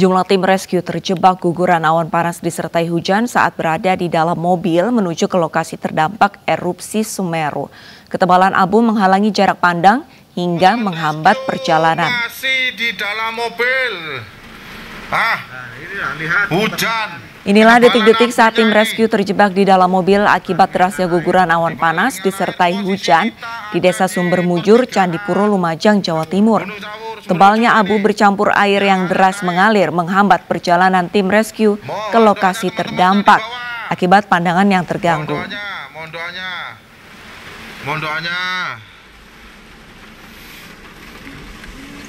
Jumlah tim rescue terjebak guguran awan panas disertai hujan saat berada di dalam mobil menuju ke lokasi terdampak erupsi Sumeru. Ketebalan abu menghalangi jarak pandang hingga menghambat perjalanan. Masih di dalam mobil. Hah? Hujan. Inilah detik-detik saat tim rescue terjebak di dalam mobil akibat derasnya guguran awan panas disertai hujan di Desa Sumber Mujur, Candipuro, Lumajang, Jawa Timur. Tebalnya abu bercampur air yang deras mengalir menghambat perjalanan tim rescue ke lokasi terdampak akibat pandangan yang terganggu.